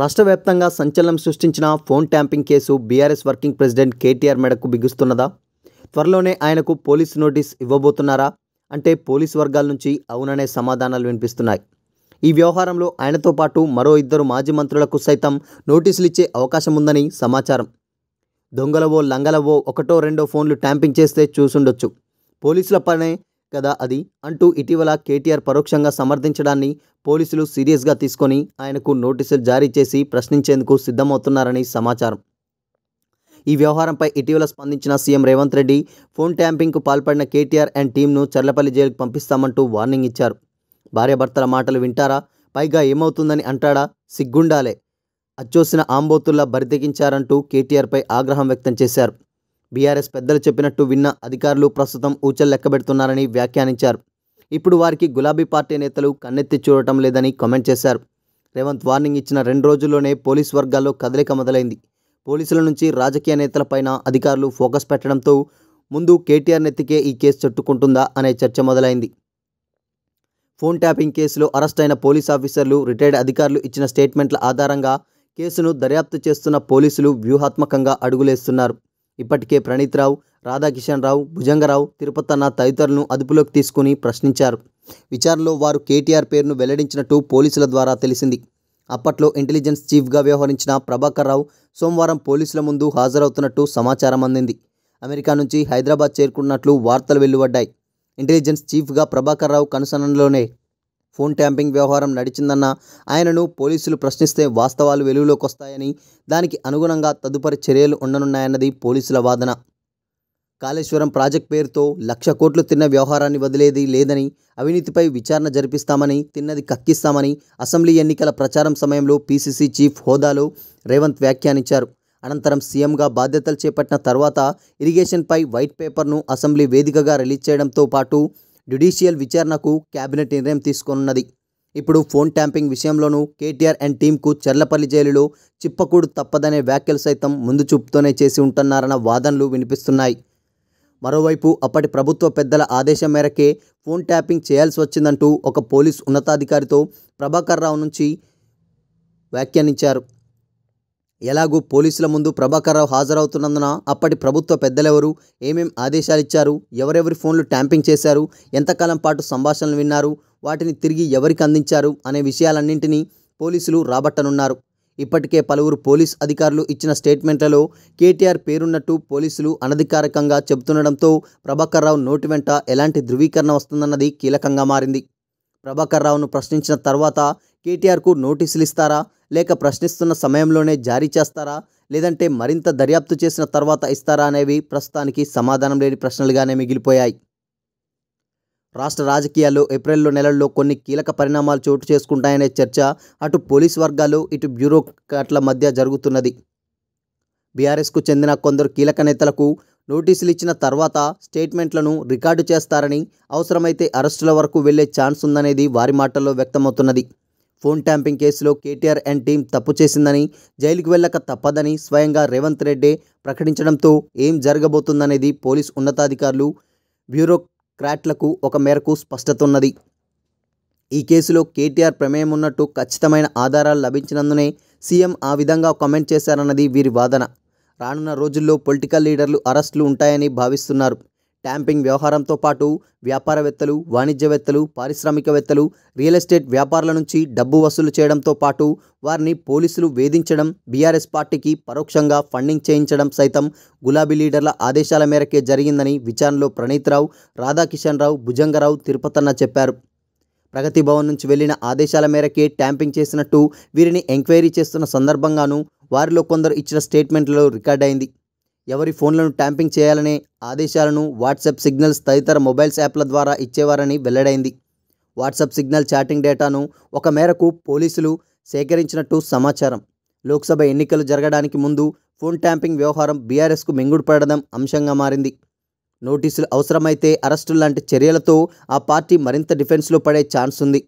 రాష్ట్ర వ్యాప్తంగా సంచలనం సృష్టించిన phone tapping case BRS working president KTR మెడకు బిగుస్తున్నదా త్వరలోనే ఆయనకు పోలీసు నోటీస్ ఇవ్వబోతున్నారా అంటే పోలీసు వర్గాల నుంచి అవుననే సమాధానాలు వినిపిస్తున్నాయి ఈ వ్యవహారంలో ఆయనతో పాటు మరో ఇద్దరు మాజీ మంత్రులకు సైతం నోటీసులు ఇచ్చే అవకాశం ఉందని సమాచారం దొంగలవో లంగలవో ఒకటో రెండో ఫోన్లు ట్యాంపింగ్ చేస్తే చూసుండొచ్చు పోలీసుల పనే కదా అది అంటూ ఇటీవల కేటీఆర్ పరోక్షంగా సమర్థించడాన్ని పోలీసులు సీరియస్గా తీసుకొని ఆయనకు నోటీసులు జారీ చేసి ప్రశ్నించేందుకు సిద్ధమవుతున్నారని సమాచారం ఈ వ్యవహారంపై ఇటీవల స్పందించిన సీఎం రేవంత్ రెడ్డి ఫోన్ ట్యాంపింగ్కు పాల్పడిన కేటీఆర్ అండ్ టీంను చర్లపల్లి జైలుకు పంపిస్తామంటూ వార్నింగ్ ఇచ్చారు భార్యాభర్తల మాటలు వింటారా పైగా ఏమవుతుందని అంటాడా సిగ్గుండాలే అచ్చోసిన ఆంబోతుల్లా బరితెగించారంటూ కేటీఆర్పై ఆగ్రహం వ్యక్తం చేశారు బీఆర్ఎస్ పెద్దలు చెప్పినట్టు విన్న అధికారులు ప్రస్తుతం ఊచలు లెక్కబెడుతున్నారని వ్యాఖ్యానించారు ఇప్పుడు వారికి గులాబీ పార్టీ నేతలు కన్నెత్తి చూడటం లేదని కామెంట్ చేశారు రేవంత్ వార్నింగ్ ఇచ్చిన రెండు రోజుల్లోనే పోలీస్ వర్గాల్లో కదలిక మొదలైంది పోలీసుల నుంచి రాజకీయ నేతలపైన అధికారులు ఫోకస్ పెట్టడంతో ముందు కేటీఆర్ నెత్తికే ఈ కేసు చుట్టుకుంటుందా అనే చర్చ మొదలైంది ఫోన్ ట్యాపింగ్ కేసులో అరెస్ట్ అయిన పోలీస్ ఆఫీసర్లు రిటైర్డ్ అధికారులు ఇచ్చిన స్టేట్మెంట్ల ఆధారంగా కేసును దర్యాప్తు చేస్తున్న పోలీసులు వ్యూహాత్మకంగా అడుగులేస్తున్నారు ఇప్పటికే ప్రణీత్ రావు రాధాకిషన్ రావు భుజంగరావు తిరుపతన్న తదితరులను అదుపులోకి తీసుకుని ప్రశ్నించారు విచారణలో వారు కేటీఆర్ పేరును వెల్లడించినట్టు పోలీసుల ద్వారా తెలిసింది అప్పట్లో ఇంటెలిజెన్స్ చీఫ్గా వ్యవహరించిన ప్రభాకర్ రావు సోమవారం పోలీసుల ముందు హాజరవుతున్నట్టు సమాచారం అందింది అమెరికా నుంచి హైదరాబాద్ చేరుకున్నట్లు వార్తలు వెలువడ్డాయి ఇంటెలిజెన్స్ చీఫ్గా ప్రభాకర్ రావు కనుసనంలోనే ఫోన్ ట్యాంపింగ్ వ్యవహారం నడిచిందన్న ఆయనను పోలీసులు ప్రశ్నిస్తే వాస్తవాలు వెలుగులోకి వస్తాయని దానికి అనుగుణంగా తదుపరి చర్యలు ఉండనున్నాయన్నది పోలీసుల వాదన కాళేశ్వరం ప్రాజెక్ట్ పేరుతో లక్ష కోట్లు తిన్న వ్యవహారాన్ని వదిలేది లేదని అవినీతిపై విచారణ జరిపిస్తామని తిన్నది కక్కిస్తామని అసెంబ్లీ ఎన్నికల ప్రచారం సమయంలో పీసీసీ చీఫ్ హోదాలో రేవంత్ వ్యాఖ్యానించారు అనంతరం సీఎంగా బాధ్యతలు చేపట్టిన తర్వాత ఇరిగేషన్పై వైట్ పేపర్ను అసెంబ్లీ వేదికగా రిలీజ్ చేయడంతో పాటు జ్యుడిషియల్ విచారణకు కేబినెట్ నిర్ణయం తీసుకోనున్నది ఇప్పుడు ఫోన్ ట్యాంపింగ్ విషయంలోనూ కేటీఆర్ అండ్ టీంకు చర్లపల్లి జైలులో చిప్పకూడు తప్పదనే వ్యాఖ్యలు సైతం ముందు చూపుతోనే చేసి ఉంటున్నారన్న వాదనలు వినిపిస్తున్నాయి మరోవైపు అప్పటి ప్రభుత్వ పెద్దల ఆదేశం మేరకే ఫోన్ ట్యాపింగ్ చేయాల్సి వచ్చిందంటూ ఒక పోలీస్ ఉన్నతాధికారితో ప్రభాకర్ రావు నుంచి వ్యాఖ్యానించారు ఎలాగూ పోలీసుల ముందు రావు హాజరవుతున్నందున అప్పటి ప్రభుత్వ పెద్దలెవరు ఏమేం ఆదేశాలిచ్చారు ఎవరెవరి ఫోన్లు ట్యాంపింగ్ చేశారు ఎంతకాలం పాటు సంభాషణలు విన్నారు వాటిని తిరిగి ఎవరికి అందించారు అనే విషయాలన్నింటినీ పోలీసులు రాబట్టనున్నారు ఇప్పటికే పలువురు పోలీస్ అధికారులు ఇచ్చిన స్టేట్మెంట్లలో కేటీఆర్ పేరున్నట్టు పోలీసులు అనధికారికంగా చెబుతుండడంతో రావు నోటి వెంట ఎలాంటి ధృవీకరణ వస్తుందన్నది కీలకంగా మారింది రావును ప్రశ్నించిన తర్వాత కేటీఆర్కు నోటీసులు ఇస్తారా లేక ప్రశ్నిస్తున్న సమయంలోనే జారీ చేస్తారా లేదంటే మరింత దర్యాప్తు చేసిన తర్వాత ఇస్తారా అనేవి ప్రస్తుతానికి సమాధానం లేని ప్రశ్నలుగానే మిగిలిపోయాయి రాష్ట్ర రాజకీయాల్లో ఏప్రిల్లో నెలల్లో కొన్ని కీలక పరిణామాలు చోటు చేసుకుంటాయనే చర్చ అటు పోలీస్ వర్గాలు ఇటు బ్యూరోక్రాట్ల మధ్య జరుగుతున్నది బీఆర్ఎస్కు చెందిన కొందరు కీలక నేతలకు నోటీసులు ఇచ్చిన తర్వాత స్టేట్మెంట్లను రికార్డు చేస్తారని అవసరమైతే అరెస్టుల వరకు వెళ్లే ఛాన్స్ ఉందనేది వారి మాటల్లో వ్యక్తమవుతున్నది ఫోన్ ట్యాంపింగ్ కేసులో కేటీఆర్ అండ్ టీం తప్పు చేసిందని జైలుకు వెళ్ళక తప్పదని స్వయంగా రేవంత్ రెడ్డి ప్రకటించడంతో ఏం జరగబోతుందనేది పోలీస్ ఉన్నతాధికారులు బ్యూరోక్రాట్లకు ఒక మేరకు స్పష్టత ఉన్నది ఈ కేసులో కేటీఆర్ ప్రమేయం ఉన్నట్టు ఖచ్చితమైన ఆధారాలు లభించినందునే సీఎం ఆ విధంగా కామెంట్ చేశారన్నది వీరి వాదన రానున్న రోజుల్లో పొలిటికల్ లీడర్లు అరెస్టులు ఉంటాయని భావిస్తున్నారు ట్యాంపింగ్ వ్యవహారంతో పాటు వ్యాపారవేత్తలు వాణిజ్యవేత్తలు పారిశ్రామికవేత్తలు రియల్ ఎస్టేట్ వ్యాపారుల నుంచి డబ్బు వసూలు చేయడంతో పాటు వారిని పోలీసులు వేధించడం బీఆర్ఎస్ పార్టీకి పరోక్షంగా ఫండింగ్ చేయించడం సైతం గులాబీ లీడర్ల ఆదేశాల మేరకే జరిగిందని విచారణలో ప్రణీత్రావు రాధాకిషన్ రావు భుజంగరావు తిరుపతన్న చెప్పారు ప్రగతి భవన్ నుంచి వెళ్లిన ఆదేశాల మేరకే ట్యాంపింగ్ చేసినట్టు వీరిని ఎంక్వైరీ చేస్తున్న సందర్భంగానూ వారిలో కొందరు ఇచ్చిన స్టేట్మెంట్లలో రికార్డ్ అయింది ఎవరి ఫోన్లను ట్యాంపింగ్ చేయాలనే ఆదేశాలను వాట్సాప్ సిగ్నల్స్ తదితర మొబైల్స్ యాప్ల ద్వారా ఇచ్చేవారని వెల్లడైంది వాట్సాప్ సిగ్నల్ చాటింగ్ డేటాను ఒక మేరకు పోలీసులు సేకరించినట్టు సమాచారం లోక్సభ ఎన్నికలు జరగడానికి ముందు ఫోన్ ట్యాంపింగ్ వ్యవహారం బీఆర్ఎస్కు మింగుడుపడడం అంశంగా మారింది నోటీసులు అవసరమైతే అరెస్టులు లాంటి చర్యలతో ఆ పార్టీ మరింత డిఫెన్స్లో పడే ఛాన్స్ ఉంది